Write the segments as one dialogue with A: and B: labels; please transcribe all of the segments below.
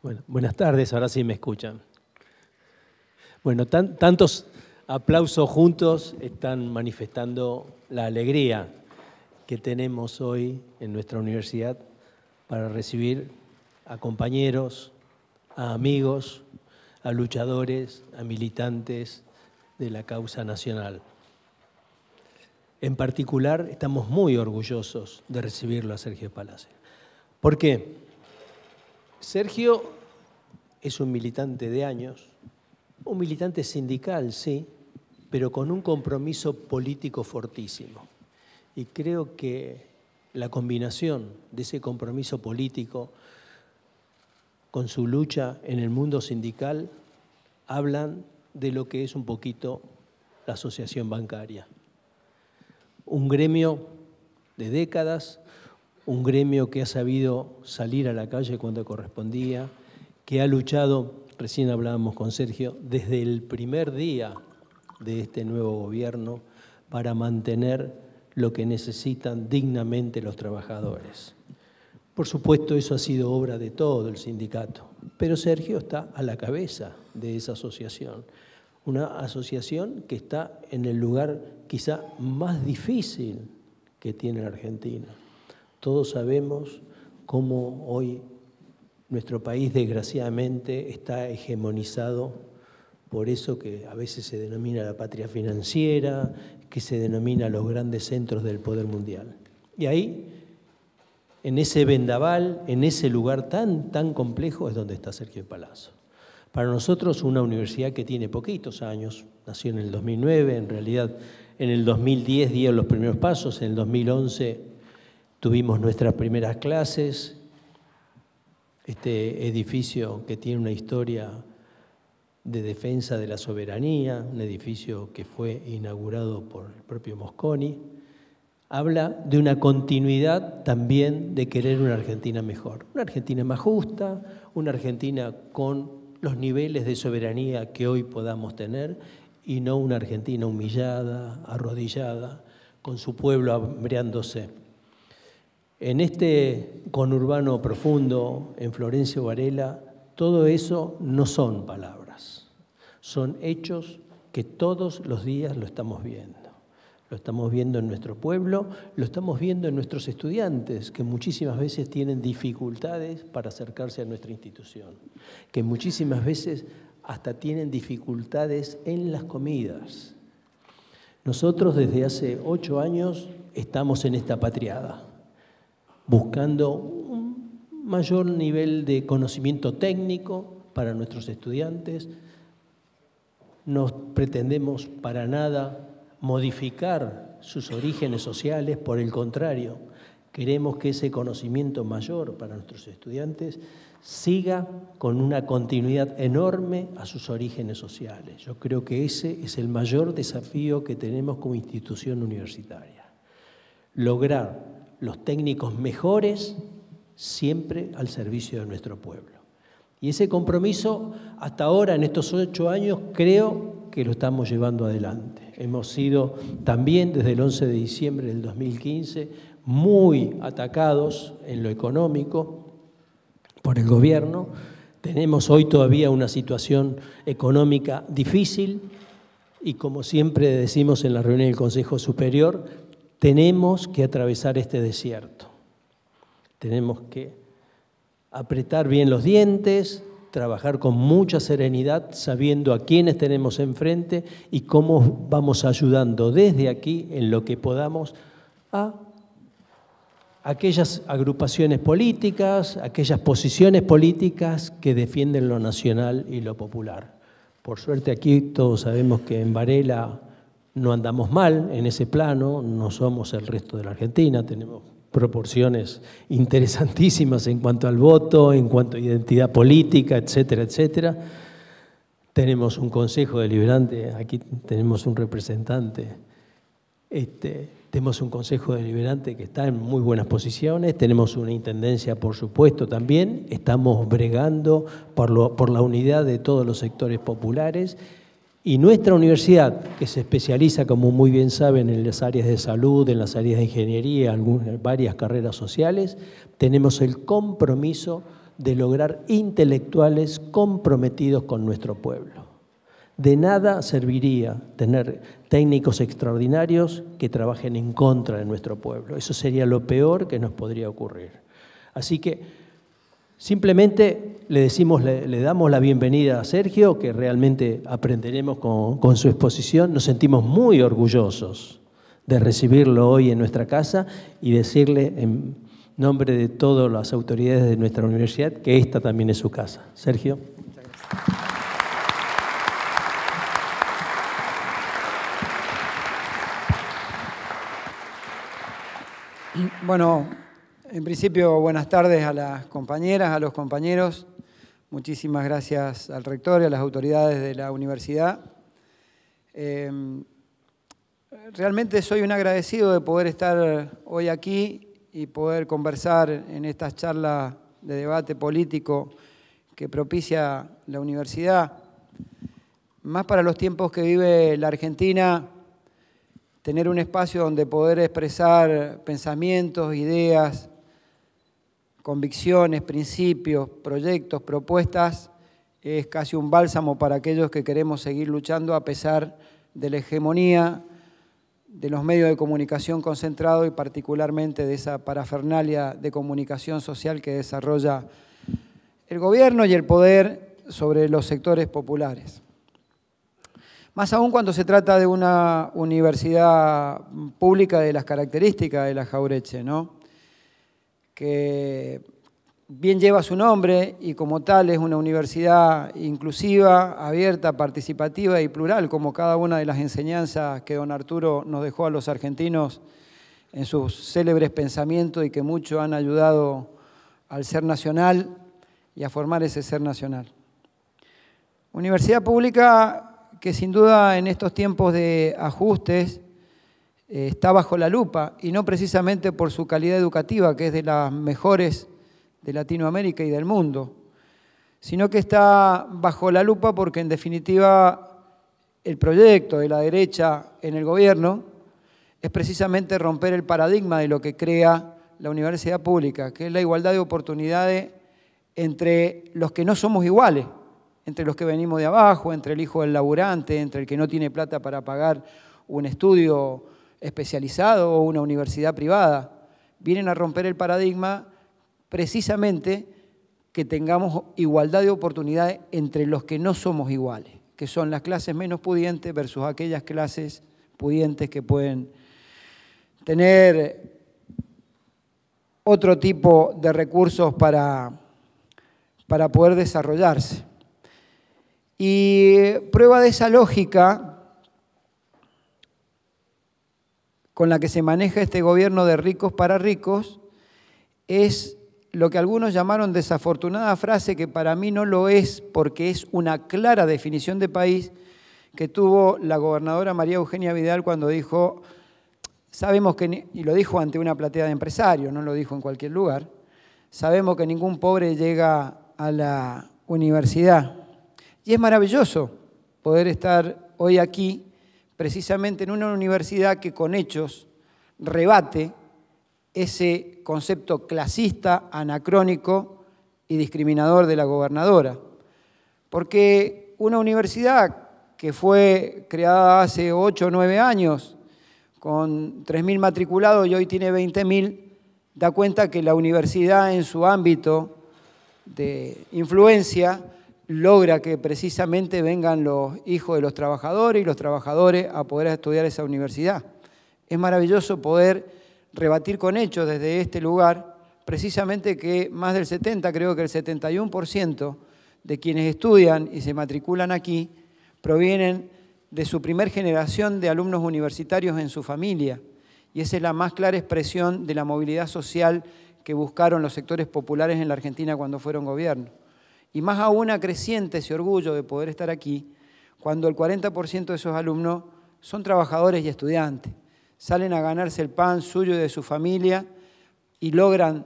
A: Bueno, buenas tardes, ahora sí me escuchan. Bueno, tantos aplausos juntos están manifestando la alegría que tenemos hoy en nuestra universidad para recibir a compañeros, a amigos, a luchadores, a militantes de la causa nacional. En particular, estamos muy orgullosos de recibirlo a Sergio Palacio. ¿Por qué? Sergio es un militante de años, un militante sindical, sí, pero con un compromiso político fortísimo. Y creo que la combinación de ese compromiso político con su lucha en el mundo sindical hablan de lo que es un poquito la asociación bancaria. Un gremio de décadas un gremio que ha sabido salir a la calle cuando correspondía, que ha luchado, recién hablábamos con Sergio, desde el primer día de este nuevo gobierno para mantener lo que necesitan dignamente los trabajadores. Por supuesto, eso ha sido obra de todo el sindicato, pero Sergio está a la cabeza de esa asociación, una asociación que está en el lugar quizá más difícil que tiene la Argentina todos sabemos cómo hoy nuestro país desgraciadamente está hegemonizado por eso que a veces se denomina la patria financiera, que se denomina los grandes centros del poder mundial. Y ahí, en ese vendaval, en ese lugar tan, tan complejo, es donde está Sergio Palazzo. Para nosotros, una universidad que tiene poquitos años, nació en el 2009, en realidad en el 2010 dio los primeros pasos, en el 2011 Tuvimos nuestras primeras clases, este edificio que tiene una historia de defensa de la soberanía, un edificio que fue inaugurado por el propio Mosconi, habla de una continuidad también de querer una Argentina mejor, una Argentina más justa, una Argentina con los niveles de soberanía que hoy podamos tener y no una Argentina humillada, arrodillada, con su pueblo hambriándose. En este conurbano profundo, en Florencio Varela, todo eso no son palabras, son hechos que todos los días lo estamos viendo. Lo estamos viendo en nuestro pueblo, lo estamos viendo en nuestros estudiantes, que muchísimas veces tienen dificultades para acercarse a nuestra institución, que muchísimas veces hasta tienen dificultades en las comidas. Nosotros desde hace ocho años estamos en esta patriada buscando un mayor nivel de conocimiento técnico para nuestros estudiantes. No pretendemos para nada modificar sus orígenes sociales, por el contrario, queremos que ese conocimiento mayor para nuestros estudiantes siga con una continuidad enorme a sus orígenes sociales. Yo creo que ese es el mayor desafío que tenemos como institución universitaria, lograr los técnicos mejores siempre al servicio de nuestro pueblo. Y ese compromiso, hasta ahora, en estos ocho años, creo que lo estamos llevando adelante. Hemos sido también desde el 11 de diciembre del 2015 muy atacados en lo económico por el gobierno. Tenemos hoy todavía una situación económica difícil y como siempre decimos en la reunión del Consejo Superior, tenemos que atravesar este desierto. Tenemos que apretar bien los dientes, trabajar con mucha serenidad, sabiendo a quiénes tenemos enfrente y cómo vamos ayudando desde aquí, en lo que podamos, a aquellas agrupaciones políticas, aquellas posiciones políticas que defienden lo nacional y lo popular. Por suerte aquí todos sabemos que en Varela no andamos mal en ese plano, no somos el resto de la Argentina, tenemos proporciones interesantísimas en cuanto al voto, en cuanto a identidad política, etcétera, etcétera. Tenemos un consejo deliberante, aquí tenemos un representante, este, tenemos un consejo deliberante que está en muy buenas posiciones, tenemos una intendencia, por supuesto, también, estamos bregando por, por la unidad de todos los sectores populares y nuestra universidad, que se especializa, como muy bien saben, en las áreas de salud, en las áreas de ingeniería, algunas, varias carreras sociales, tenemos el compromiso de lograr intelectuales comprometidos con nuestro pueblo. De nada serviría tener técnicos extraordinarios que trabajen en contra de nuestro pueblo. Eso sería lo peor que nos podría ocurrir. Así que Simplemente le decimos, le, damos la bienvenida a Sergio, que realmente aprenderemos con, con su exposición. Nos sentimos muy orgullosos de recibirlo hoy en nuestra casa y decirle en nombre de todas las autoridades de nuestra universidad que esta también es su casa. Sergio.
B: Bueno, en principio, buenas tardes a las compañeras, a los compañeros. Muchísimas gracias al rector y a las autoridades de la universidad. Eh, realmente soy un agradecido de poder estar hoy aquí y poder conversar en estas charlas de debate político que propicia la universidad. Más para los tiempos que vive la Argentina, tener un espacio donde poder expresar pensamientos, ideas, convicciones, principios, proyectos, propuestas, es casi un bálsamo para aquellos que queremos seguir luchando a pesar de la hegemonía de los medios de comunicación concentrados y particularmente de esa parafernalia de comunicación social que desarrolla el gobierno y el poder sobre los sectores populares. Más aún cuando se trata de una universidad pública de las características de la Jaureche, ¿no? que bien lleva su nombre y como tal es una universidad inclusiva, abierta, participativa y plural, como cada una de las enseñanzas que don Arturo nos dejó a los argentinos en sus célebres pensamientos y que mucho han ayudado al ser nacional y a formar ese ser nacional. Universidad pública que sin duda en estos tiempos de ajustes eh, está bajo la lupa y no precisamente por su calidad educativa, que es de las mejores de Latinoamérica y del mundo, sino que está bajo la lupa porque en definitiva el proyecto de la derecha en el gobierno es precisamente romper el paradigma de lo que crea la universidad pública, que es la igualdad de oportunidades entre los que no somos iguales, entre los que venimos de abajo, entre el hijo del laburante, entre el que no tiene plata para pagar un estudio especializado o una universidad privada. Vienen a romper el paradigma precisamente que tengamos igualdad de oportunidades entre los que no somos iguales, que son las clases menos pudientes versus aquellas clases pudientes que pueden tener otro tipo de recursos para, para poder desarrollarse. Y prueba de esa lógica con la que se maneja este gobierno de ricos para ricos es lo que algunos llamaron desafortunada frase, que para mí no lo es porque es una clara definición de país que tuvo la gobernadora María Eugenia Vidal cuando dijo, sabemos que, y lo dijo ante una platea de empresarios, no lo dijo en cualquier lugar, sabemos que ningún pobre llega a la universidad. Y es maravilloso poder estar hoy aquí precisamente en una universidad que con hechos rebate ese concepto clasista, anacrónico y discriminador de la gobernadora. Porque una universidad que fue creada hace 8 o 9 años, con 3.000 matriculados y hoy tiene 20.000, da cuenta que la universidad en su ámbito de influencia logra que precisamente vengan los hijos de los trabajadores y los trabajadores a poder estudiar esa universidad. Es maravilloso poder rebatir con hechos desde este lugar, precisamente que más del 70, creo que el 71% de quienes estudian y se matriculan aquí provienen de su primer generación de alumnos universitarios en su familia. Y esa es la más clara expresión de la movilidad social que buscaron los sectores populares en la Argentina cuando fueron gobierno. Y más aún creciente ese orgullo de poder estar aquí cuando el 40% de esos alumnos son trabajadores y estudiantes. Salen a ganarse el pan suyo y de su familia y logran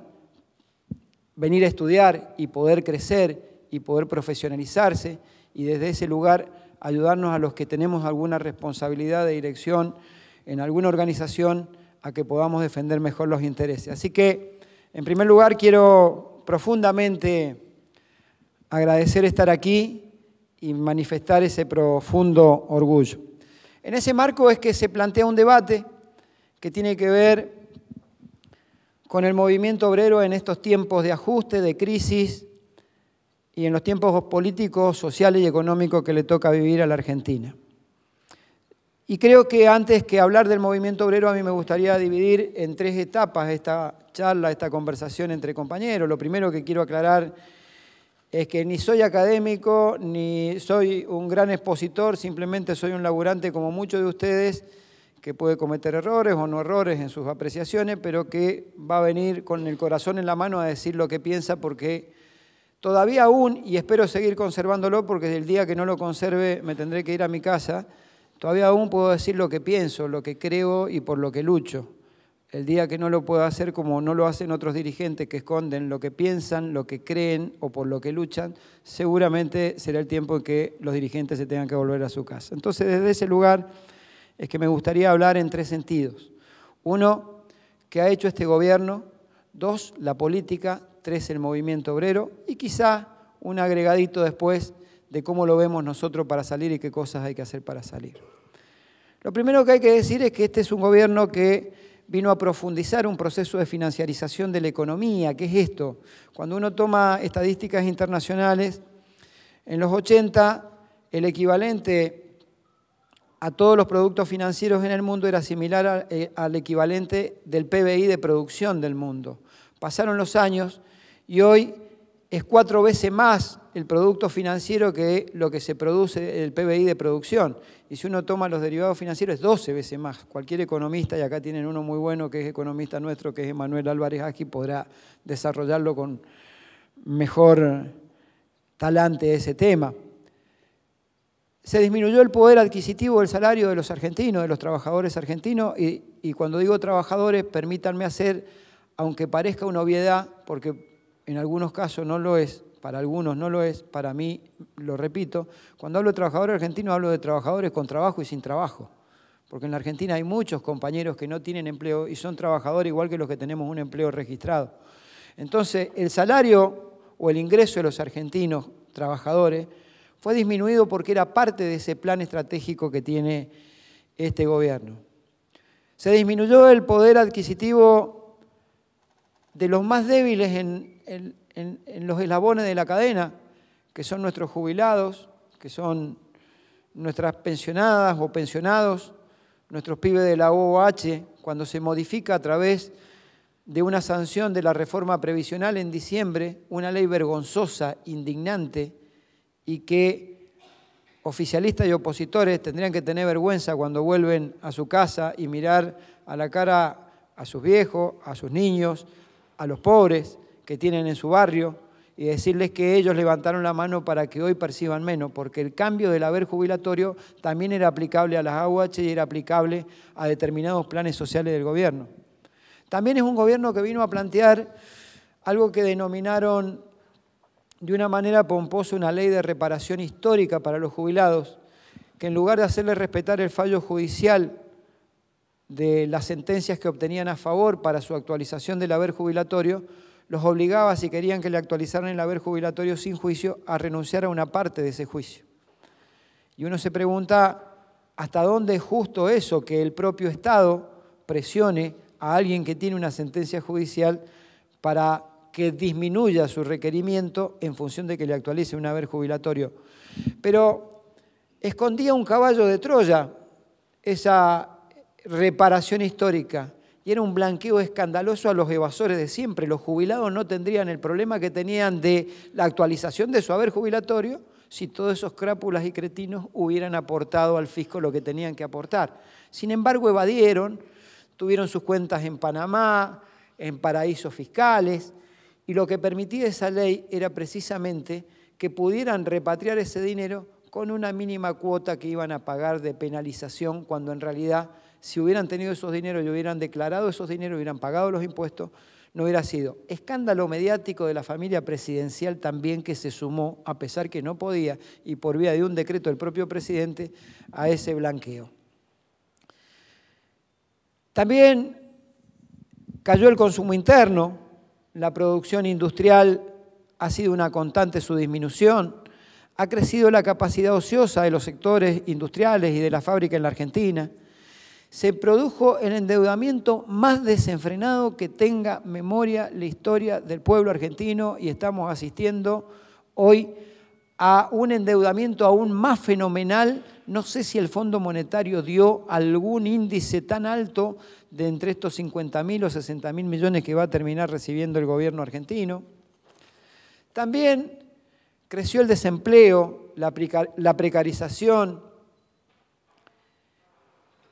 B: venir a estudiar y poder crecer y poder profesionalizarse y desde ese lugar ayudarnos a los que tenemos alguna responsabilidad de dirección en alguna organización a que podamos defender mejor los intereses. Así que, en primer lugar, quiero profundamente agradecer estar aquí y manifestar ese profundo orgullo. En ese marco es que se plantea un debate que tiene que ver con el movimiento obrero en estos tiempos de ajuste, de crisis y en los tiempos políticos, sociales y económicos que le toca vivir a la Argentina. Y creo que antes que hablar del movimiento obrero, a mí me gustaría dividir en tres etapas esta charla, esta conversación entre compañeros. Lo primero que quiero aclarar es que ni soy académico, ni soy un gran expositor, simplemente soy un laburante como muchos de ustedes, que puede cometer errores o no errores en sus apreciaciones, pero que va a venir con el corazón en la mano a decir lo que piensa porque todavía aún, y espero seguir conservándolo porque el día que no lo conserve me tendré que ir a mi casa, todavía aún puedo decir lo que pienso, lo que creo y por lo que lucho. El día que no lo pueda hacer como no lo hacen otros dirigentes que esconden lo que piensan, lo que creen o por lo que luchan, seguramente será el tiempo en que los dirigentes se tengan que volver a su casa. Entonces, desde ese lugar es que me gustaría hablar en tres sentidos. Uno, que ha hecho este gobierno? Dos, la política. Tres, el movimiento obrero. Y quizá un agregadito después de cómo lo vemos nosotros para salir y qué cosas hay que hacer para salir. Lo primero que hay que decir es que este es un gobierno que vino a profundizar un proceso de financiarización de la economía. ¿Qué es esto? Cuando uno toma estadísticas internacionales, en los 80 el equivalente a todos los productos financieros en el mundo era similar eh, al equivalente del PBI de producción del mundo. Pasaron los años y hoy es cuatro veces más el producto financiero que lo que se produce, el PBI de producción. Y si uno toma los derivados financieros es 12 veces más. Cualquier economista, y acá tienen uno muy bueno que es economista nuestro, que es Manuel Álvarez aquí podrá desarrollarlo con mejor talante ese tema. Se disminuyó el poder adquisitivo del salario de los argentinos, de los trabajadores argentinos, y cuando digo trabajadores, permítanme hacer, aunque parezca una obviedad, porque en algunos casos no lo es, para algunos no lo es, para mí, lo repito, cuando hablo de trabajadores argentinos hablo de trabajadores con trabajo y sin trabajo, porque en la Argentina hay muchos compañeros que no tienen empleo y son trabajadores igual que los que tenemos un empleo registrado. Entonces, el salario o el ingreso de los argentinos trabajadores fue disminuido porque era parte de ese plan estratégico que tiene este gobierno. Se disminuyó el poder adquisitivo de los más débiles en, en, en, los eslabones de la cadena, que son nuestros jubilados, que son nuestras pensionadas o pensionados, nuestros pibes de la OOH, cuando se modifica a través de una sanción de la reforma previsional en diciembre, una ley vergonzosa, indignante, y que oficialistas y opositores tendrían que tener vergüenza cuando vuelven a su casa y mirar a la cara a sus viejos, a sus niños, a los pobres, que tienen en su barrio y decirles que ellos levantaron la mano para que hoy perciban menos, porque el cambio del haber jubilatorio también era aplicable a las AUH y era aplicable a determinados planes sociales del gobierno. También es un gobierno que vino a plantear algo que denominaron de una manera pomposa una ley de reparación histórica para los jubilados, que en lugar de hacerles respetar el fallo judicial de las sentencias que obtenían a favor para su actualización del haber jubilatorio, los obligaba, si querían que le actualizaran el haber jubilatorio sin juicio, a renunciar a una parte de ese juicio. Y uno se pregunta, ¿hasta dónde es justo eso, que el propio Estado presione a alguien que tiene una sentencia judicial para que disminuya su requerimiento en función de que le actualice un haber jubilatorio? Pero escondía un caballo de Troya esa reparación histórica y era un blanqueo escandaloso a los evasores de siempre. Los jubilados no tendrían el problema que tenían de la actualización de su haber jubilatorio si todos esos crápulas y cretinos hubieran aportado al fisco lo que tenían que aportar. Sin embargo, evadieron, tuvieron sus cuentas en Panamá, en paraísos fiscales, y lo que permitía esa ley era precisamente que pudieran repatriar ese dinero con una mínima cuota que iban a pagar de penalización cuando en realidad si hubieran tenido esos dineros y hubieran declarado esos dineros, hubieran pagado los impuestos, no hubiera sido. Escándalo mediático de la familia presidencial también que se sumó, a pesar que no podía, y por vía de un decreto del propio presidente, a ese blanqueo. También cayó el consumo interno, la producción industrial ha sido una constante su disminución, ha crecido la capacidad ociosa de los sectores industriales y de la fábrica en la Argentina, se produjo el endeudamiento más desenfrenado que tenga memoria la historia del pueblo argentino y estamos asistiendo hoy a un endeudamiento aún más fenomenal. No sé si el Fondo Monetario dio algún índice tan alto de entre estos 50.000 o 60.000 millones que va a terminar recibiendo el gobierno argentino. También creció el desempleo, la, precarización,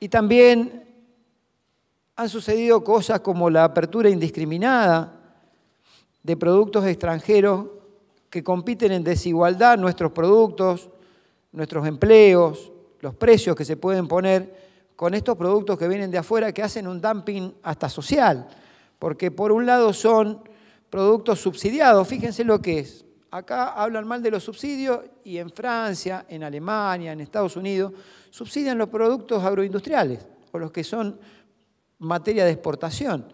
B: y también han sucedido cosas como la apertura indiscriminada de productos extranjeros que compiten en desigualdad nuestros productos, nuestros empleos, los precios que se pueden poner con estos productos que vienen de afuera que hacen un dumping hasta social, porque por un lado son productos subsidiados, fíjense lo que es, acá hablan mal de los subsidios y en Francia, en Alemania, en Estados Unidos, subsidian los productos agroindustriales o los que son materia de exportación.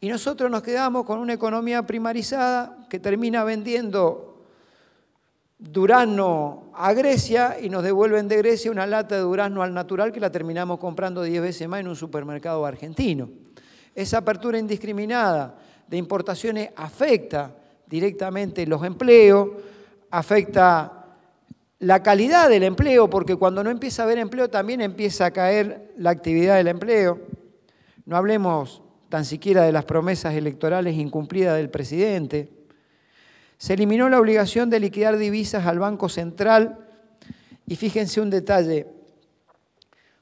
B: Y nosotros nos quedamos con una economía primarizada que termina vendiendo durazno a Grecia y nos devuelven de Grecia una lata de durazno al natural que la terminamos comprando 10 veces más en un supermercado argentino. Esa apertura indiscriminada de importaciones afecta directamente los empleos, afecta la calidad del empleo, porque cuando no empieza a haber empleo también empieza a caer la actividad del empleo. No hablemos tan siquiera de las promesas electorales incumplidas del presidente. Se eliminó la obligación de liquidar divisas al Banco Central y fíjense un detalle.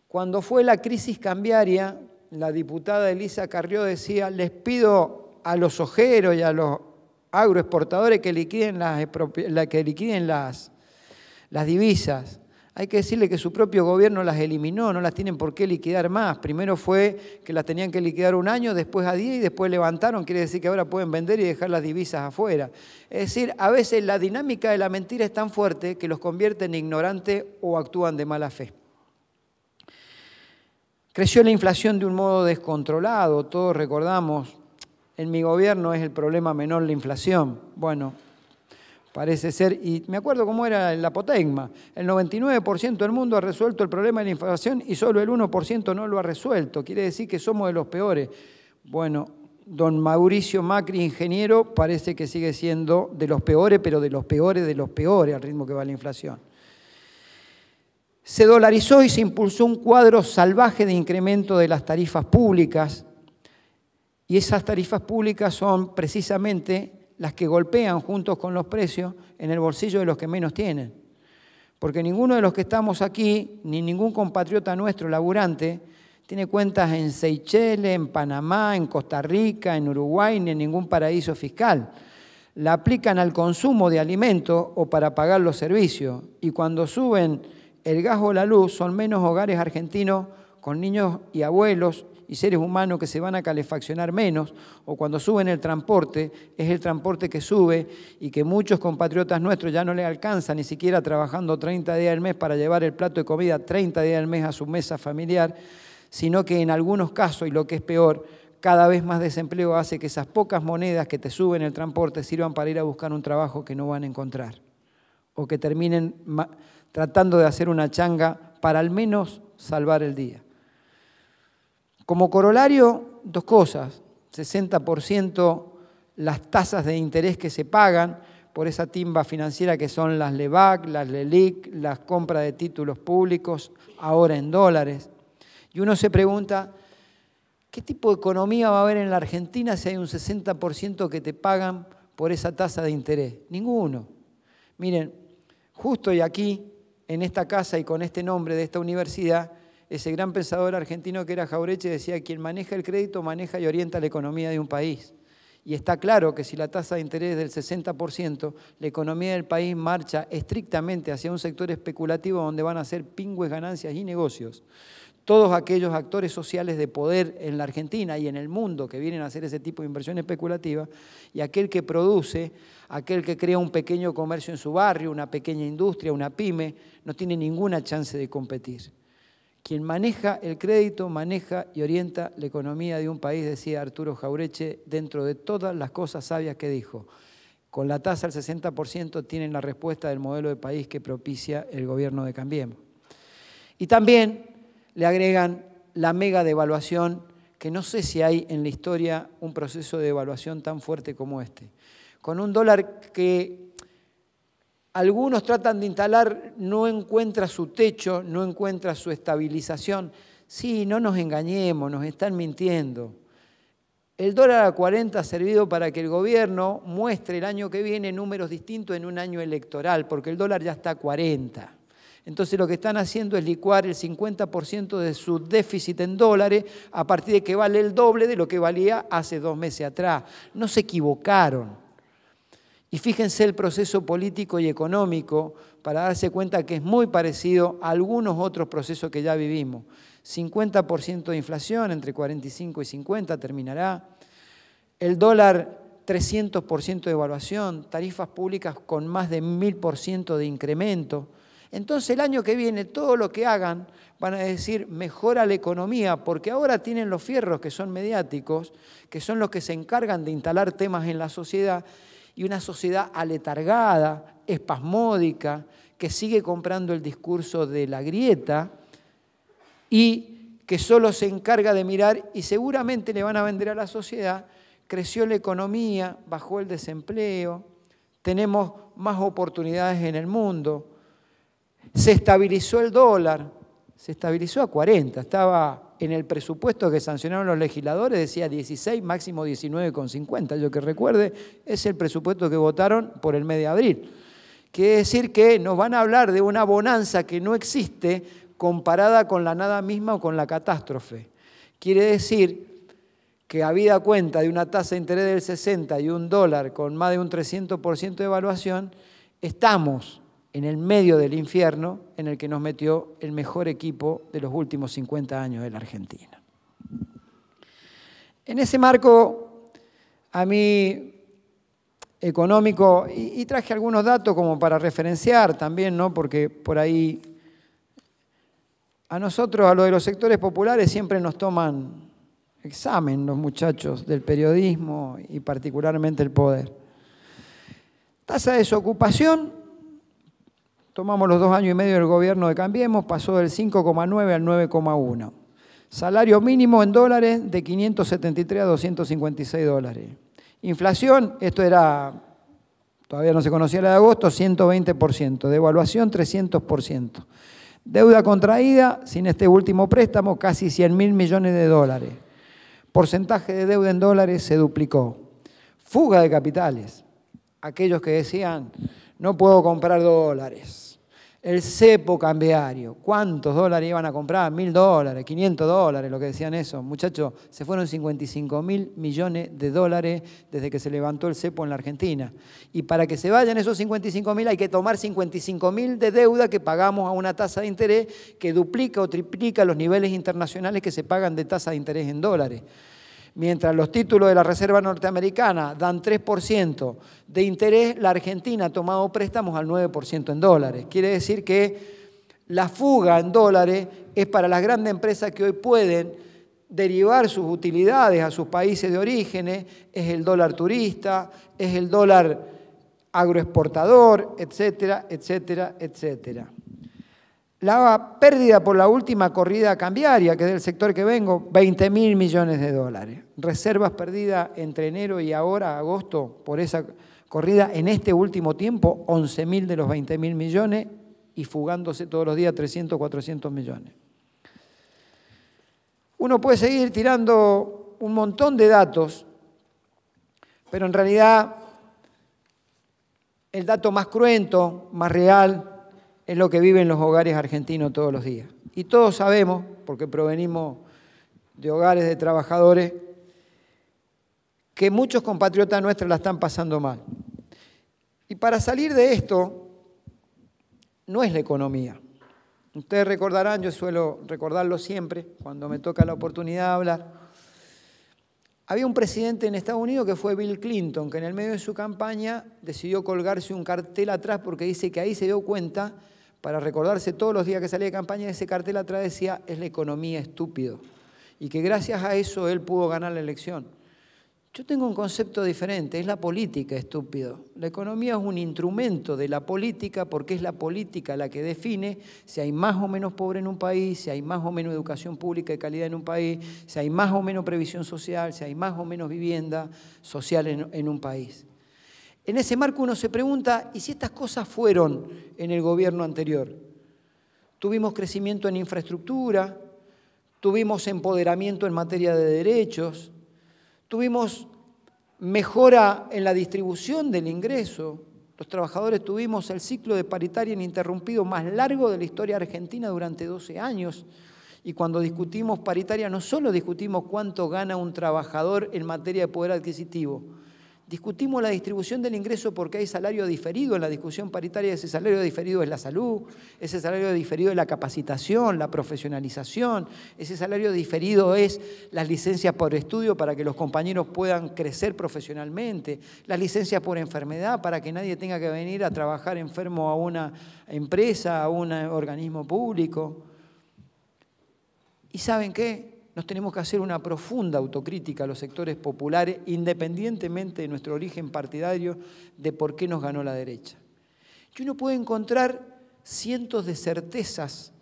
B: Cuando fue la crisis cambiaria, la diputada Elisa Carrió decía, les pido a los ojeros y a los agroexportadores que liquiden las, que liquiden las, las divisas. Hay que decirle que su propio gobierno las eliminó, no las tienen por qué liquidar más. Primero fue que las tenían que liquidar un año, después a 10 y después levantaron, quiere decir que ahora pueden vender y dejar las divisas afuera. Es decir, a veces la dinámica de la mentira es tan fuerte que los convierte en ignorantes o actúan de mala fe. Creció la inflación de un modo descontrolado, todos recordamos en mi gobierno es el problema menor la inflación. Bueno, parece ser, y me acuerdo cómo era el apotegma, el 99% del mundo ha resuelto el problema de la inflación y solo el 1% no lo ha resuelto, quiere decir que somos de los peores. Bueno, don Mauricio Macri, ingeniero, parece que sigue siendo de los peores, pero de los peores, de los peores al ritmo que va la inflación. Se dolarizó y se impulsó un cuadro salvaje de incremento de las tarifas públicas, y esas tarifas públicas son precisamente las que golpean juntos con los precios en el bolsillo de los que menos tienen. Porque ninguno de los que estamos aquí, ni ningún compatriota nuestro laburante, tiene cuentas en Seychelles, en Panamá, en Costa Rica, en Uruguay, ni en ningún paraíso fiscal. La aplican al consumo de alimentos o para pagar los servicios. Y cuando suben el gas o la luz, son menos hogares argentinos con niños y abuelos y seres humanos que se van a calefaccionar menos, o cuando suben el transporte, es el transporte que sube y que muchos compatriotas nuestros ya no le alcanzan ni siquiera trabajando 30 días al mes para llevar el plato de comida 30 días al mes a su mesa familiar, sino que en algunos casos, y lo que es peor, cada vez más desempleo hace que esas pocas monedas que te suben el transporte sirvan para ir a buscar un trabajo que no van a encontrar, o que terminen tratando de hacer una changa para al menos salvar el día. Como corolario, dos cosas. 60% las tasas de interés que se pagan por esa timba financiera que son las LEVAC, las LELIC, las compras de títulos públicos, ahora en dólares. Y uno se pregunta, ¿qué tipo de economía va a haber en la Argentina si hay un 60% que te pagan por esa tasa de interés? Ninguno. Miren, justo y aquí, en esta casa y con este nombre de esta universidad, ese gran pensador argentino que era Jaureche decía, quien maneja el crédito maneja y orienta la economía de un país. Y está claro que si la tasa de interés es del 60%, la economía del país marcha estrictamente hacia un sector especulativo donde van a ser pingües ganancias y negocios. Todos aquellos actores sociales de poder en la Argentina y en el mundo que vienen a hacer ese tipo de inversión especulativa, y aquel que produce, aquel que crea un pequeño comercio en su barrio, una pequeña industria, una pyme, no tiene ninguna chance de competir. Quien maneja el crédito, maneja y orienta la economía de un país, decía Arturo Jaureche, dentro de todas las cosas sabias que dijo. Con la tasa del 60% tienen la respuesta del modelo de país que propicia el gobierno de Cambiemos. Y también le agregan la mega devaluación, que no sé si hay en la historia un proceso de devaluación tan fuerte como este. Con un dólar que algunos tratan de instalar, no encuentra su techo, no encuentra su estabilización. Sí, no nos engañemos, nos están mintiendo. El dólar a 40 ha servido para que el gobierno muestre el año que viene números distintos en un año electoral, porque el dólar ya está a 40. Entonces lo que están haciendo es licuar el 50% de su déficit en dólares a partir de que vale el doble de lo que valía hace dos meses atrás. No se equivocaron. Y fíjense el proceso político y económico para darse cuenta que es muy parecido a algunos otros procesos que ya vivimos. 50% de inflación, entre 45 y 50 terminará. El dólar 300% de evaluación, tarifas públicas con más de 1000% de incremento. Entonces el año que viene todo lo que hagan van a decir mejora la economía, porque ahora tienen los fierros que son mediáticos, que son los que se encargan de instalar temas en la sociedad y una sociedad aletargada, espasmódica, que sigue comprando el discurso de la grieta y que solo se encarga de mirar y seguramente le van a vender a la sociedad, creció la economía, bajó el desempleo, tenemos más oportunidades en el mundo, se estabilizó el dólar, se estabilizó a 40, estaba en el presupuesto que sancionaron los legisladores decía 16, máximo 19,50. Yo que recuerde, es el presupuesto que votaron por el mes de abril. Quiere decir que nos van a hablar de una bonanza que no existe comparada con la nada misma o con la catástrofe. Quiere decir que habida cuenta de una tasa de interés del 60 y un dólar con más de un 300% de evaluación, estamos en el medio del infierno en el que nos metió el mejor equipo de los últimos 50 años de la Argentina. En ese marco, a mí económico, y, traje algunos datos como para referenciar también, ¿no? porque por ahí a nosotros, a lo de los sectores populares, siempre nos toman examen los muchachos del periodismo y particularmente el poder. Tasa de desocupación Tomamos los dos años y medio del gobierno de Cambiemos, pasó del 5,9 al 9,1. Salario mínimo en dólares de 573 a 256 dólares. Inflación, esto era, todavía no se conocía la de agosto, 120%. Devaluación, 300%. Deuda contraída, sin este último préstamo, casi 100 mil millones de dólares. Porcentaje de deuda en dólares se duplicó. Fuga de capitales. Aquellos que decían, no puedo comprar dólares. El cepo cambiario, ¿cuántos dólares iban a comprar? Mil dólares, 500 dólares, lo que decían eso. Muchachos, se fueron 55 mil millones de dólares desde que se levantó el cepo en la Argentina. Y para que se vayan esos 55 mil hay que tomar 55 mil de deuda que pagamos a una tasa de interés que duplica o triplica los niveles internacionales que se pagan de tasa de interés en dólares. Mientras los títulos de la Reserva Norteamericana dan 3% de interés, la Argentina ha tomado préstamos al 9% en dólares. Quiere decir que la fuga en dólares es para las grandes empresas que hoy pueden derivar sus utilidades a sus países de orígenes, es el dólar turista, es el dólar agroexportador, etcétera, etcétera, etcétera la pérdida por la última corrida cambiaria, que es del sector que vengo, 20 mil millones de dólares. Reservas perdidas entre enero y ahora, agosto, por esa corrida, en este último tiempo, 11 mil de los 20 mil millones y fugándose todos los días 300, 400 millones. Uno puede seguir tirando un montón de datos, pero en realidad el dato más cruento, más real, es lo que viven los hogares argentinos todos los días. Y todos sabemos, porque provenimos de hogares de trabajadores, que muchos compatriotas nuestros la están pasando mal. Y para salir de esto, no es la economía. Ustedes recordarán, yo suelo recordarlo siempre, cuando me toca la oportunidad de hablar. Había un presidente en Estados Unidos que fue Bill Clinton, que en el medio de su campaña decidió colgarse un cartel atrás porque dice que ahí se dio cuenta para recordarse todos los días que salía de campaña, ese cartel atrás decía, es la economía estúpido. Y que gracias a eso él pudo ganar la elección. Yo tengo un concepto diferente, es la política estúpido. La economía es un instrumento de la política porque es la política la que define si hay más o menos pobre en un país, si hay más o menos educación pública de calidad en un país, si hay más o menos previsión social, si hay más o menos vivienda social en, en un país. En ese marco uno se pregunta, ¿y si estas cosas fueron en el gobierno anterior? Tuvimos crecimiento en infraestructura, tuvimos empoderamiento en materia de derechos, tuvimos mejora en la distribución del ingreso, los trabajadores tuvimos el ciclo de paritaria ininterrumpido más largo de la historia argentina durante 12 años. Y cuando discutimos paritaria no solo discutimos cuánto gana un trabajador en materia de poder adquisitivo, Discutimos la distribución del ingreso porque hay salario diferido en la discusión paritaria. Ese salario diferido es la salud, ese salario diferido es la capacitación, la profesionalización, ese salario diferido es las licencias por estudio para que los compañeros puedan crecer profesionalmente, las licencias por enfermedad para que nadie tenga que venir a trabajar enfermo a una empresa, a un organismo público. ¿Y saben qué? nos tenemos que hacer una profunda autocrítica a los sectores populares, independientemente de nuestro origen partidario, de por qué nos ganó la derecha. Y uno puede encontrar cientos de certezas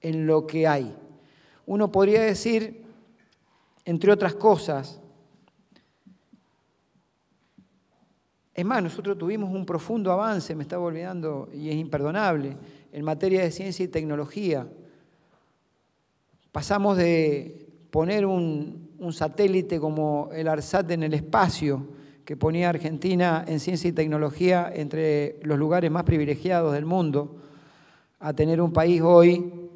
B: en lo que hay. Uno podría decir, entre otras cosas, es más, nosotros tuvimos un profundo avance, me estaba olvidando, y es imperdonable, en materia de ciencia y tecnología. Pasamos de poner un, satélite como el ARSAT en el espacio, que ponía Argentina en ciencia y tecnología entre los lugares más privilegiados del mundo, a tener un país hoy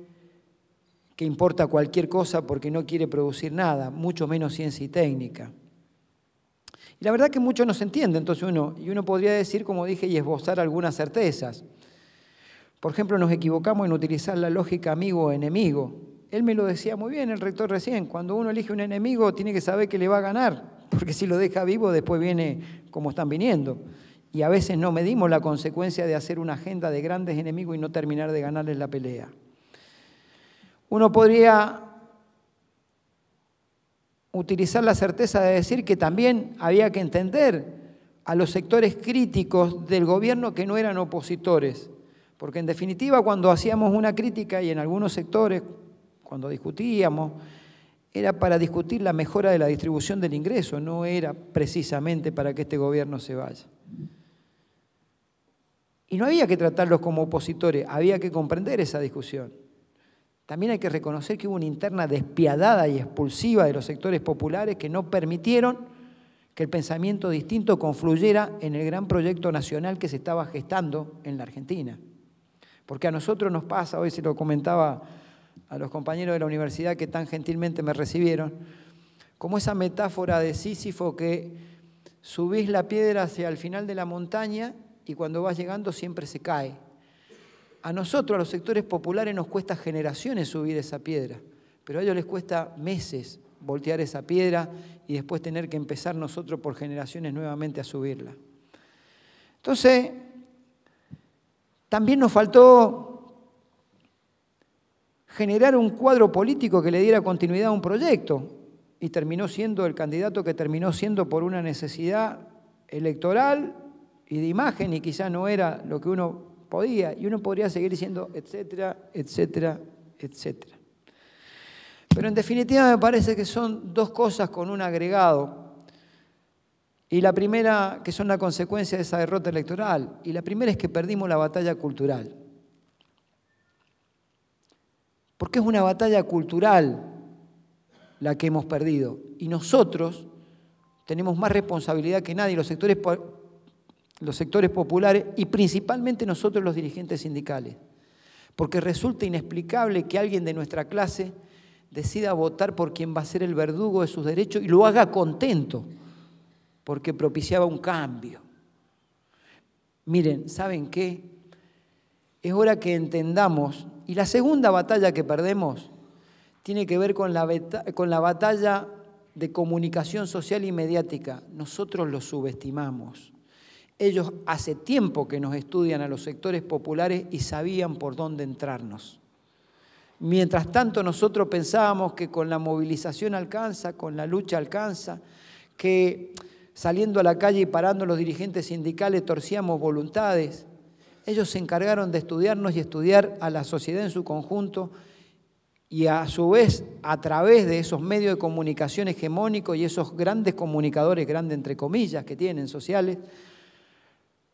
B: que importa cualquier cosa porque no quiere producir nada, mucho menos ciencia y técnica. Y la verdad que mucho no se entiende, entonces uno, y uno podría decir, como dije, y esbozar algunas certezas. Por ejemplo, nos equivocamos en utilizar la lógica amigo-enemigo. Él me lo decía muy bien, el rector recién, cuando uno elige un enemigo tiene que saber que le va a ganar, porque si lo deja vivo después viene como están viniendo. Y a veces no medimos la consecuencia de hacer una agenda de grandes enemigos y no terminar de ganarles la pelea. Uno podría utilizar la certeza de decir que también había que entender a los sectores críticos del gobierno que no eran opositores. Porque en definitiva cuando hacíamos una crítica y en algunos sectores cuando discutíamos, era para discutir la mejora de la distribución del ingreso, no era precisamente para que este gobierno se vaya. Y no había que tratarlos como opositores, había que comprender esa discusión. También hay que reconocer que hubo una interna despiadada y expulsiva de los sectores populares que no permitieron que el pensamiento distinto confluyera en el gran proyecto nacional que se estaba gestando en la Argentina. Porque a nosotros nos pasa, hoy se lo comentaba a los compañeros de la universidad que tan gentilmente me recibieron, como esa metáfora de Sísifo que subís la piedra hacia el final de la montaña y cuando vas llegando siempre se cae. A nosotros, a los sectores populares, nos cuesta generaciones subir esa piedra, pero a ellos les cuesta meses voltear esa piedra y después tener que empezar nosotros por generaciones nuevamente a subirla. Entonces, también nos faltó generar un cuadro político que le diera continuidad a un proyecto. Y terminó siendo el candidato que terminó siendo por una necesidad electoral y de imagen, y quizá no era lo que uno podía, y uno podría seguir siendo, etcétera, etcétera, etcétera. Pero en definitiva me parece que son dos cosas con un agregado. Y la primera, que son la consecuencia de esa derrota electoral, y la primera es que perdimos la batalla cultural porque es una batalla cultural la que hemos perdido. Y nosotros tenemos más responsabilidad que nadie, los sectores, los sectores populares y principalmente nosotros los dirigentes sindicales, porque resulta inexplicable que alguien de nuestra clase decida votar por quien va a ser el verdugo de sus derechos y lo haga contento, porque propiciaba un cambio. Miren, ¿saben qué? Es hora que entendamos y la segunda batalla que perdemos tiene que ver con la, con la batalla de comunicación social y mediática. Nosotros los subestimamos. Ellos hace tiempo que nos estudian a los sectores populares y sabían por dónde entrarnos. Mientras tanto nosotros pensábamos que con la movilización alcanza, con la lucha alcanza, que saliendo a la calle y parando los dirigentes sindicales torcíamos voluntades, ellos se encargaron de estudiarnos y estudiar a la sociedad en su conjunto y a su vez a través de esos medios de comunicación hegemónicos y esos grandes comunicadores, grandes entre comillas que tienen sociales,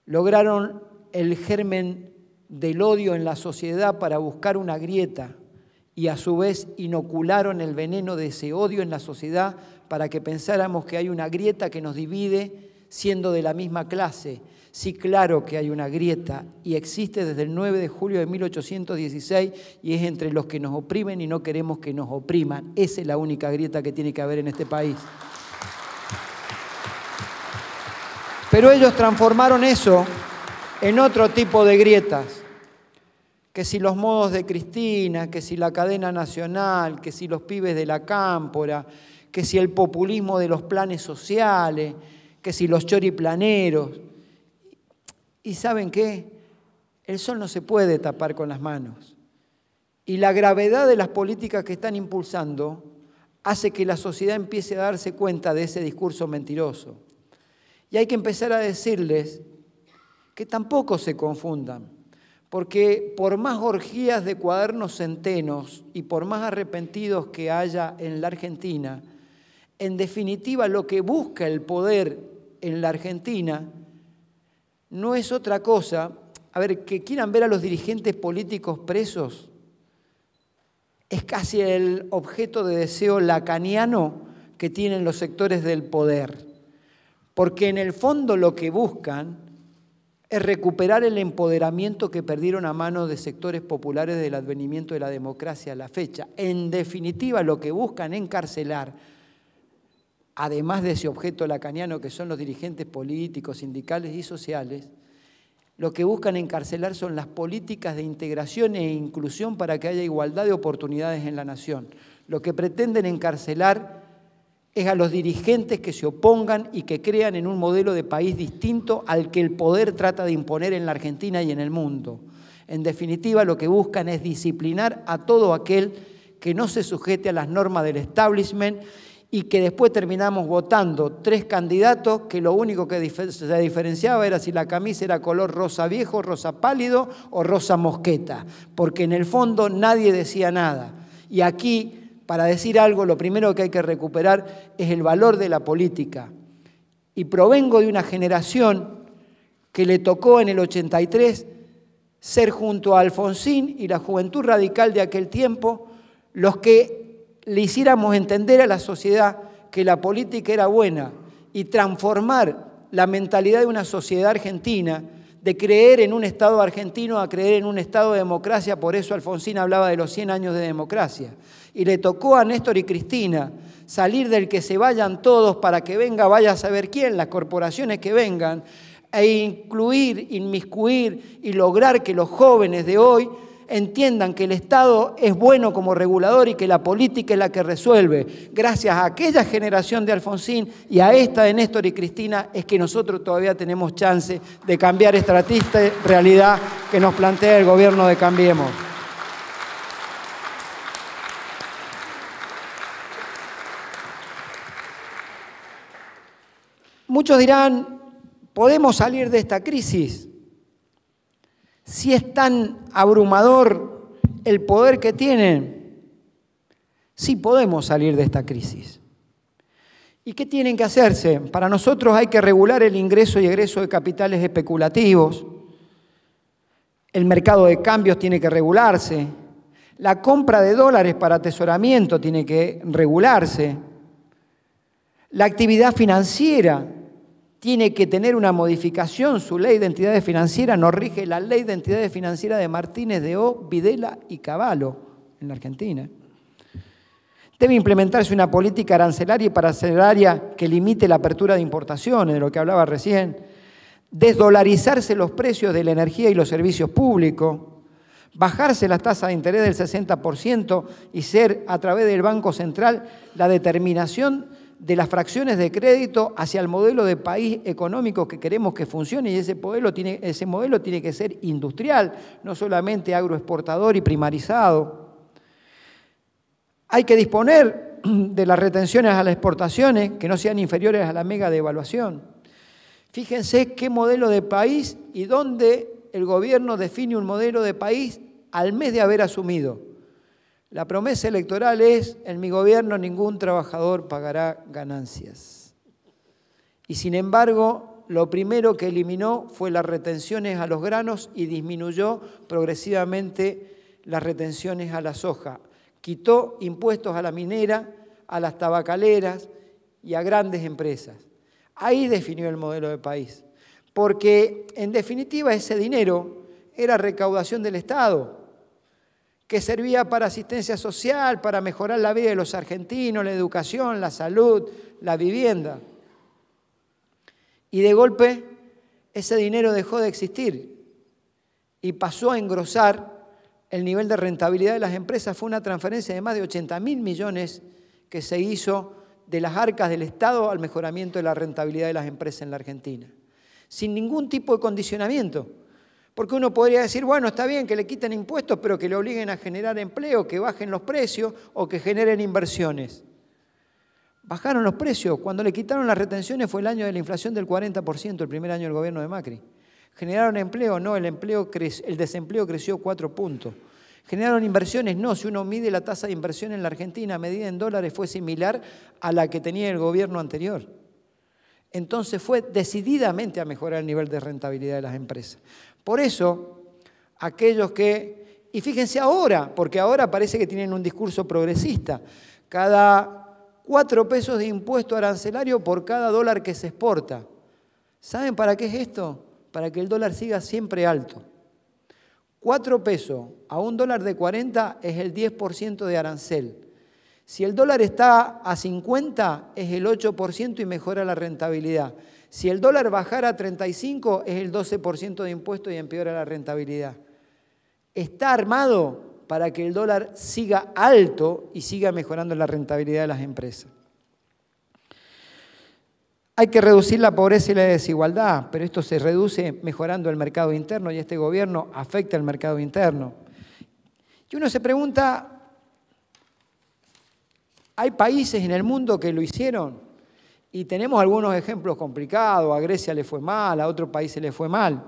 B: lograron el germen del odio en la sociedad para buscar una grieta y a su vez inocularon el veneno de ese odio en la sociedad para que pensáramos que hay una grieta que nos divide siendo de la misma clase. Sí, claro que hay una grieta y existe desde el 9 de julio de 1816 y es entre los que nos oprimen y no queremos que nos opriman. Esa es la única grieta que tiene que haber en este país. Pero ellos transformaron eso en otro tipo de grietas que si los modos de Cristina, que si la cadena nacional, que si los pibes de la cámpora, que si el populismo de los planes sociales, que si los choriplaneros. Y saben qué, el sol no se puede tapar con las manos. Y la gravedad de las políticas que están impulsando hace que la sociedad empiece a darse cuenta de ese discurso mentiroso. Y hay que empezar a decirles que tampoco se confundan, porque por más orgías de cuadernos centenos y por más arrepentidos que haya en la Argentina, en definitiva lo que busca el poder en la Argentina no es otra cosa, a ver, que quieran ver a los dirigentes políticos presos, es casi el objeto de deseo lacaniano que tienen los sectores del poder, porque en el fondo lo que buscan es recuperar el empoderamiento que perdieron a manos de sectores populares del advenimiento de la democracia a la fecha. En definitiva, lo que buscan encarcelar además de ese objeto lacaniano que son los dirigentes políticos, sindicales y sociales, lo que buscan encarcelar son las políticas de integración e inclusión para que haya igualdad de oportunidades en la nación. Lo que pretenden encarcelar es a los dirigentes que se opongan y que crean en un modelo de país distinto al que el poder trata de imponer en la Argentina y en el mundo. En definitiva, lo que buscan es disciplinar a todo aquel que no se sujete a las normas del establishment y que después terminamos votando tres candidatos que lo único que se diferenciaba era si la camisa era color rosa viejo, rosa pálido o rosa mosqueta, porque en el fondo nadie decía nada. Y aquí, para decir algo, lo primero que hay que recuperar es el valor de la política. Y provengo de una generación que le tocó en el 83 ser junto a Alfonsín y la juventud radical de aquel tiempo los que le hiciéramos entender a la sociedad que la política era buena y transformar la mentalidad de una sociedad argentina, de creer en un Estado argentino a creer en un Estado de democracia, por eso Alfonsín hablaba de los 100 años de democracia. Y le tocó a Néstor y Cristina salir del que se vayan todos para que venga, vaya a saber quién, las corporaciones que vengan, e incluir, inmiscuir y lograr que los jóvenes de hoy entiendan que el Estado es bueno como regulador y que la política es la que resuelve. Gracias a aquella generación de Alfonsín y a esta de Néstor y Cristina es que nosotros todavía tenemos chance de cambiar esta triste realidad que nos plantea el gobierno de Cambiemos. Muchos dirán, podemos salir de esta crisis si es tan abrumador el poder que tienen, sí podemos salir de esta crisis. ¿Y qué tienen que hacerse? Para nosotros hay que regular el ingreso y egreso de capitales especulativos, el mercado de cambios tiene que regularse, la compra de dólares para atesoramiento tiene que regularse, la actividad financiera tiene que tener una modificación su ley de entidades financieras, nos rige la ley de entidades financieras de Martínez de O, Videla y Cavallo en la Argentina. Debe implementarse una política arancelaria y paracelaria que limite la apertura de importaciones, de lo que hablaba recién. Desdolarizarse los precios de la energía y los servicios públicos. Bajarse las tasas de interés del 60% y ser a través del Banco Central la determinación de las fracciones de crédito hacia el modelo de país económico que queremos que funcione y ese modelo tiene, ese modelo tiene que ser industrial, no solamente agroexportador y primarizado. Hay que disponer de las retenciones a las exportaciones que no sean inferiores a la mega devaluación. Fíjense qué modelo de país y dónde el gobierno define un modelo de país al mes de haber asumido. La promesa electoral es, en mi gobierno ningún trabajador pagará ganancias. Y sin embargo, lo primero que eliminó fue las retenciones a los granos y disminuyó progresivamente las retenciones a la soja. Quitó impuestos a la minera, a las tabacaleras y a grandes empresas. Ahí definió el modelo de país. Porque en definitiva ese dinero era recaudación del Estado que servía para asistencia social, para mejorar la vida de los argentinos, la educación, la salud, la vivienda. Y de golpe ese dinero dejó de existir y pasó a engrosar el nivel de rentabilidad de las empresas. Fue una transferencia de más de 80 mil millones que se hizo de las arcas del Estado al mejoramiento de la rentabilidad de las empresas en la Argentina, sin ningún tipo de condicionamiento porque uno podría decir, bueno, está bien que le quiten impuestos, pero que le obliguen a generar empleo, que bajen los precios o que generen inversiones. Bajaron los precios. Cuando le quitaron las retenciones fue el año de la inflación del 40%, el primer año del gobierno de Macri. Generaron empleo, no, el, empleo el desempleo creció cuatro puntos. Generaron inversiones, no, si uno mide la tasa de inversión en la Argentina medida en dólares fue similar a la que tenía el gobierno anterior entonces fue decididamente a mejorar el nivel de rentabilidad de las empresas. Por eso, aquellos que, y fíjense ahora, porque ahora parece que tienen un discurso progresista, cada cuatro pesos de impuesto arancelario por cada dólar que se exporta. ¿Saben para qué es esto? Para que el dólar siga siempre alto. Cuatro pesos a un dólar de 40 es el 10% de arancel. Si el dólar está a 50, es el 8% y mejora la rentabilidad. Si el dólar bajara a 35, es el 12% de impuesto y empeora la rentabilidad. Está armado para que el dólar siga alto y siga mejorando la rentabilidad de las empresas. Hay que reducir la pobreza y la desigualdad, pero esto se reduce mejorando el mercado interno y este gobierno afecta el mercado interno. Y uno se pregunta, hay países en el mundo que lo hicieron y tenemos algunos ejemplos complicados. A Grecia le fue mal, a otro países le fue mal.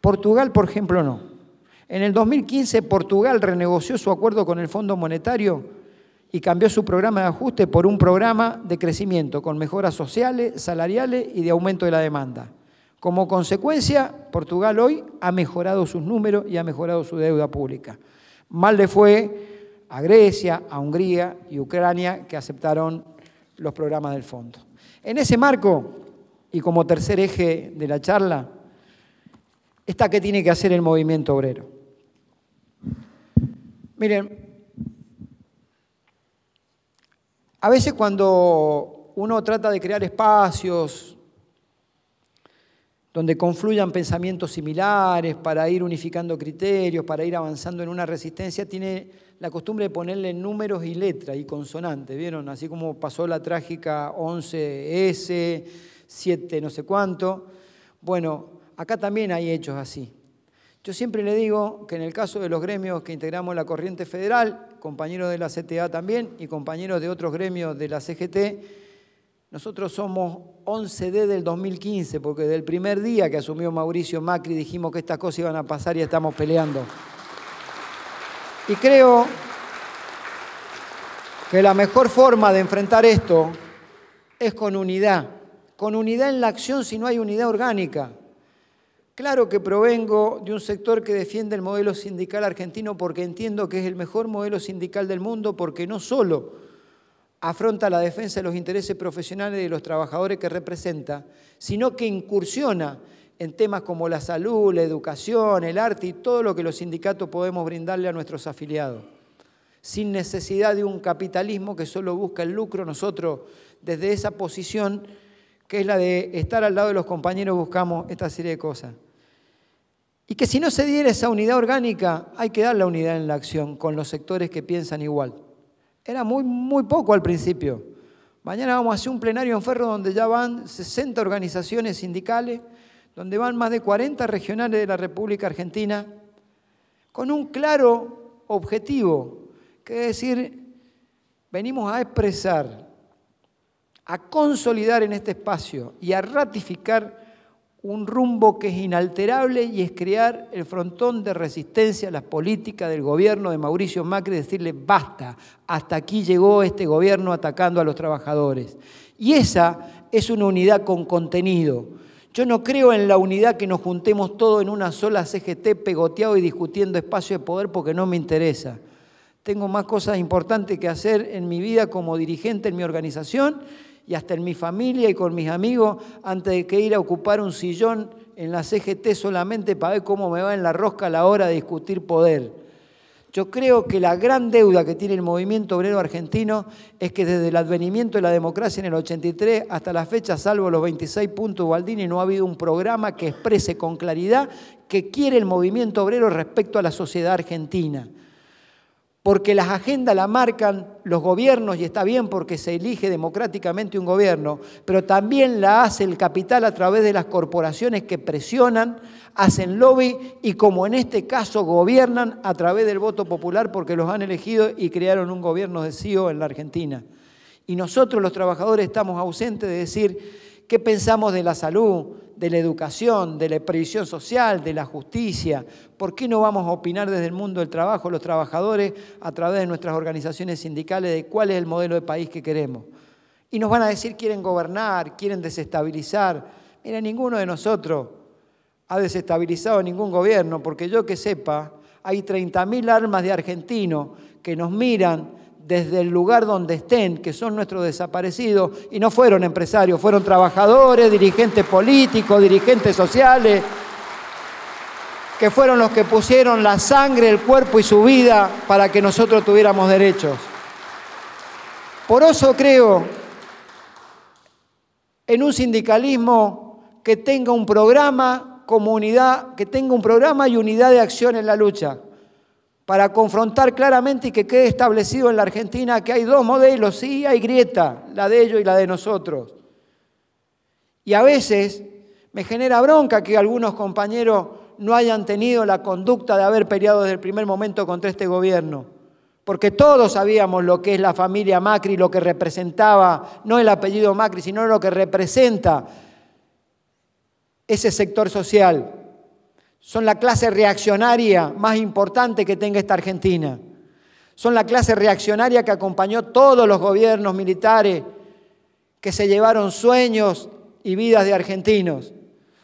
B: Portugal, por ejemplo, no. En el 2015 Portugal renegoció su acuerdo con el Fondo Monetario y cambió su programa de ajuste por un programa de crecimiento con mejoras sociales, salariales y de aumento de la demanda. Como consecuencia, Portugal hoy ha mejorado sus números y ha mejorado su deuda pública. Mal le fue a Grecia, a Hungría y Ucrania que aceptaron los programas del fondo. En ese marco, y como tercer eje de la charla, está qué tiene que hacer el movimiento obrero. Miren, a veces cuando uno trata de crear espacios donde confluyan pensamientos similares para ir unificando criterios, para ir avanzando en una resistencia, tiene la costumbre de ponerle números y letras y consonantes, ¿vieron? Así como pasó la trágica 11S, 7 no sé cuánto. Bueno, acá también hay hechos así. Yo siempre le digo que en el caso de los gremios que integramos la corriente federal, compañeros de la CTA también y compañeros de otros gremios de la CGT, nosotros somos 11D del 2015, porque del primer día que asumió Mauricio Macri dijimos que estas cosas iban a pasar y estamos peleando. Y creo que la mejor forma de enfrentar esto es con unidad, con unidad en la acción si no hay unidad orgánica. Claro que provengo de un sector que defiende el modelo sindical argentino porque entiendo que es el mejor modelo sindical del mundo porque no solo afronta la defensa de los intereses profesionales de los trabajadores que representa, sino que incursiona en temas como la salud, la educación, el arte y todo lo que los sindicatos podemos brindarle a nuestros afiliados. Sin necesidad de un capitalismo que solo busca el lucro, nosotros desde esa posición, que es la de estar al lado de los compañeros, buscamos esta serie de cosas. Y que si no se diera esa unidad orgánica, hay que dar la unidad en la acción con los sectores que piensan igual. Era muy, muy poco al principio. Mañana vamos a hacer un plenario en Ferro donde ya van 60 organizaciones sindicales donde van más de 40 regionales de la República Argentina, con un claro objetivo, que es decir, venimos a expresar, a consolidar en este espacio y a ratificar un rumbo que es inalterable y es crear el frontón de resistencia a las políticas del gobierno de Mauricio Macri, decirle basta, hasta aquí llegó este gobierno atacando a los trabajadores. Y esa es una unidad con contenido, yo no creo en la unidad que nos juntemos todos en una sola CGT pegoteado y discutiendo espacio de poder porque no me interesa. Tengo más cosas importantes que hacer en mi vida como dirigente en mi organización y hasta en mi familia y con mis amigos antes de que ir a ocupar un sillón en la CGT solamente para ver cómo me va en la rosca a la hora de discutir poder. Yo creo que la gran deuda que tiene el movimiento obrero argentino es que desde el advenimiento de la democracia en el 83 hasta la fecha, salvo los 26 puntos Baldini, no ha habido un programa que exprese con claridad qué quiere el movimiento obrero respecto a la sociedad argentina porque las agendas la marcan los gobiernos y está bien porque se elige democráticamente un gobierno, pero también la hace el capital a través de las corporaciones que presionan, hacen lobby y como en este caso gobiernan a través del voto popular porque los han elegido y crearon un gobierno de CEO en la Argentina. Y nosotros los trabajadores estamos ausentes de decir qué pensamos de la salud, de la educación, de la previsión social, de la justicia. ¿Por qué no vamos a opinar desde el mundo del trabajo, los trabajadores, a través de nuestras organizaciones sindicales, de cuál es el modelo de país que queremos? Y nos van a decir, quieren gobernar, quieren desestabilizar. Mira, ninguno de nosotros ha desestabilizado ningún gobierno, porque yo que sepa, hay 30.000 armas de argentinos que nos miran desde el lugar donde estén, que son nuestros desaparecidos, y no fueron empresarios, fueron trabajadores, dirigentes políticos, dirigentes sociales, que fueron los que pusieron la sangre, el cuerpo y su vida para que nosotros tuviéramos derechos. Por eso creo en un sindicalismo que tenga un programa comunidad, que tenga un programa y unidad de acción en la lucha para confrontar claramente y que quede establecido en la Argentina que hay dos modelos, sí, hay grieta, la de ellos y la de nosotros. Y a veces me genera bronca que algunos compañeros no hayan tenido la conducta de haber peleado desde el primer momento contra este gobierno, porque todos sabíamos lo que es la familia Macri, lo que representaba, no el apellido Macri, sino lo que representa ese sector social son la clase reaccionaria más importante que tenga esta Argentina. Son la clase reaccionaria que acompañó todos los gobiernos militares que se llevaron sueños y vidas de argentinos.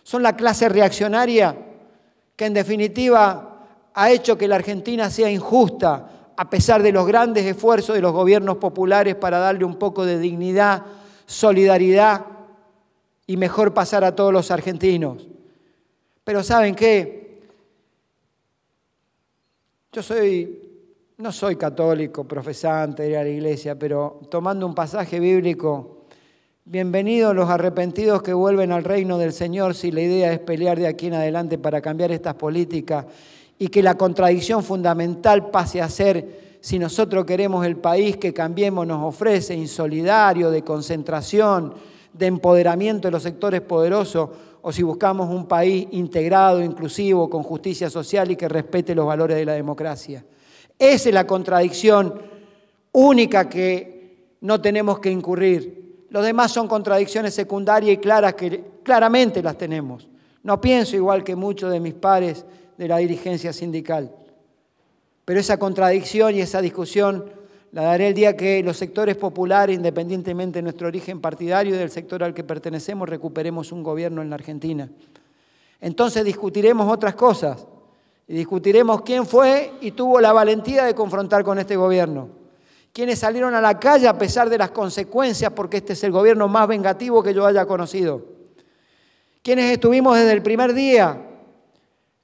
B: Son la clase reaccionaria que en definitiva ha hecho que la Argentina sea injusta a pesar de los grandes esfuerzos de los gobiernos populares para darle un poco de dignidad, solidaridad y mejor pasar a todos los argentinos. Pero ¿saben qué? Yo soy, no soy católico, profesante de a la iglesia, pero tomando un pasaje bíblico, bienvenidos los arrepentidos que vuelven al reino del Señor si la idea es pelear de aquí en adelante para cambiar estas políticas y que la contradicción fundamental pase a ser si nosotros queremos el país que Cambiemos nos ofrece, insolidario, de concentración, de empoderamiento de los sectores poderosos, o si buscamos un país integrado, inclusivo, con justicia social y que respete los valores de la democracia. Esa es la contradicción única que no tenemos que incurrir. Los demás son contradicciones secundarias y claras que claramente las tenemos. No pienso igual que muchos de mis pares de la dirigencia sindical. Pero esa contradicción y esa discusión la daré el día que los sectores populares, independientemente de nuestro origen partidario y del sector al que pertenecemos, recuperemos un gobierno en la Argentina. Entonces discutiremos otras cosas y discutiremos quién fue y tuvo la valentía de confrontar con este gobierno. Quienes salieron a la calle a pesar de las consecuencias, porque este es el gobierno más vengativo que yo haya conocido. Quienes estuvimos desde el primer día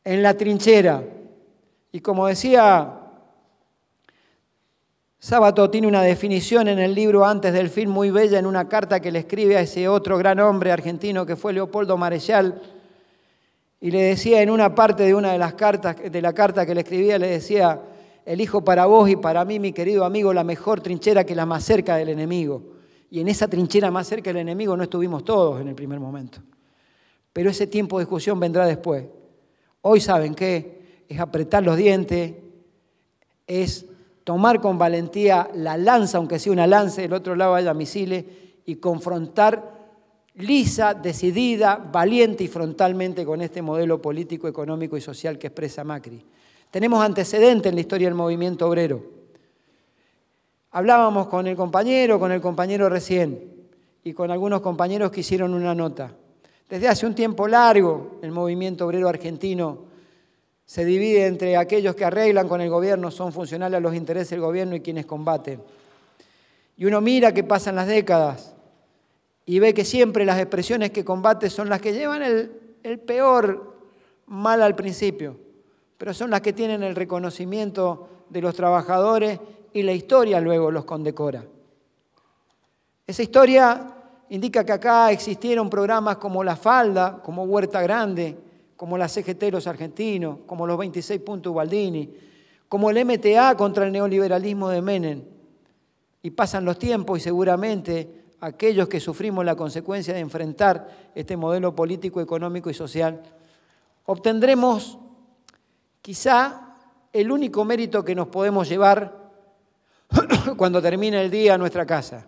B: en la trinchera. Y como decía Sábato tiene una definición en el libro Antes del Fin muy bella en una carta que le escribe a ese otro gran hombre argentino que fue Leopoldo Marechal. Y le decía en una parte de una de las cartas, de la carta que le escribía, le decía, elijo para vos y para mí, mi querido amigo, la mejor trinchera que la más cerca del enemigo. Y en esa trinchera más cerca del enemigo no estuvimos todos en el primer momento. Pero ese tiempo de discusión vendrá después. Hoy saben qué, es apretar los dientes, es tomar con valentía la lanza, aunque sea una lanza, del otro lado haya misiles, y confrontar lisa, decidida, valiente y frontalmente con este modelo político, económico y social que expresa Macri. Tenemos antecedentes en la historia del movimiento obrero. Hablábamos con el compañero, con el compañero recién, y con algunos compañeros que hicieron una nota. Desde hace un tiempo largo, el movimiento obrero argentino se divide entre aquellos que arreglan con el gobierno, son funcionales a los intereses del gobierno y quienes combaten. Y uno mira que pasan las décadas y ve que siempre las expresiones que combate son las que llevan el, el peor mal al principio, pero son las que tienen el reconocimiento de los trabajadores y la historia luego los condecora. Esa historia indica que acá existieron programas como La Falda, como Huerta Grande, como la CGT los argentinos, como los 26 puntos Ubaldini, como el MTA contra el neoliberalismo de Menem. Y pasan los tiempos y seguramente aquellos que sufrimos la consecuencia de enfrentar este modelo político, económico y social, obtendremos quizá el único mérito que nos podemos llevar cuando termine el día a nuestra casa,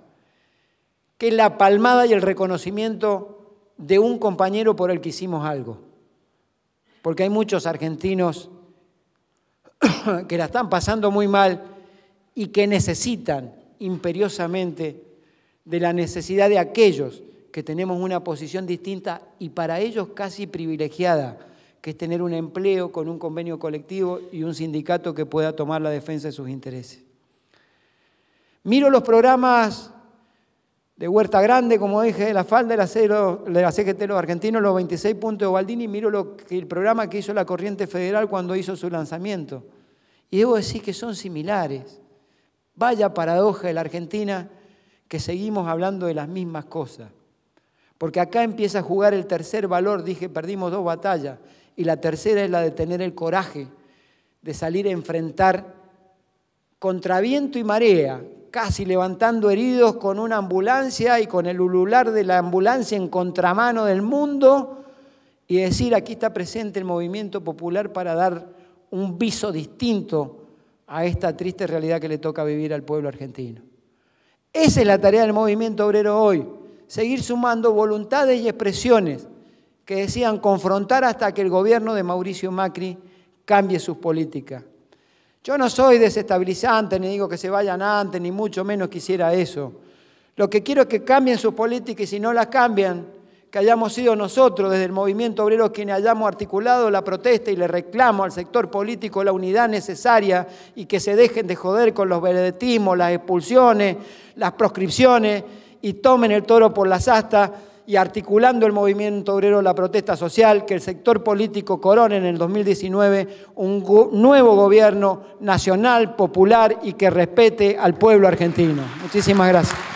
B: que es la palmada y el reconocimiento de un compañero por el que hicimos algo porque hay muchos argentinos que la están pasando muy mal y que necesitan imperiosamente de la necesidad de aquellos que tenemos una posición distinta y para ellos casi privilegiada, que es tener un empleo con un convenio colectivo y un sindicato que pueda tomar la defensa de sus intereses. Miro los programas de Huerta Grande, como dije, de la falda de la, CGT los argentinos, los 26 puntos de Baldini, miro lo el programa que hizo la Corriente Federal cuando hizo su lanzamiento. Y debo decir que son similares. Vaya paradoja de la Argentina que seguimos hablando de las mismas cosas. Porque acá empieza a jugar el tercer valor, dije, perdimos dos batallas, y la tercera es la de tener el coraje de salir a enfrentar contra viento y marea casi levantando heridos con una ambulancia y con el ulular de la ambulancia en contramano del mundo y decir aquí está presente el movimiento popular para dar un viso distinto a esta triste realidad que le toca vivir al pueblo argentino. Esa es la tarea del movimiento obrero hoy, seguir sumando voluntades y expresiones que decían confrontar hasta que el gobierno de Mauricio Macri cambie sus políticas. Yo no soy desestabilizante, ni digo que se vayan antes, ni mucho menos quisiera eso. Lo que quiero es que cambien sus políticas y si no las cambian, que hayamos sido nosotros desde el movimiento obrero quienes hayamos articulado la protesta y le reclamo al sector político la unidad necesaria y que se dejen de joder con los veredetismos, las expulsiones, las proscripciones y tomen el toro por las astas y articulando el movimiento obrero la protesta social, que el sector político corone en el 2019 un nuevo gobierno nacional, popular y que respete al pueblo argentino. Muchísimas gracias.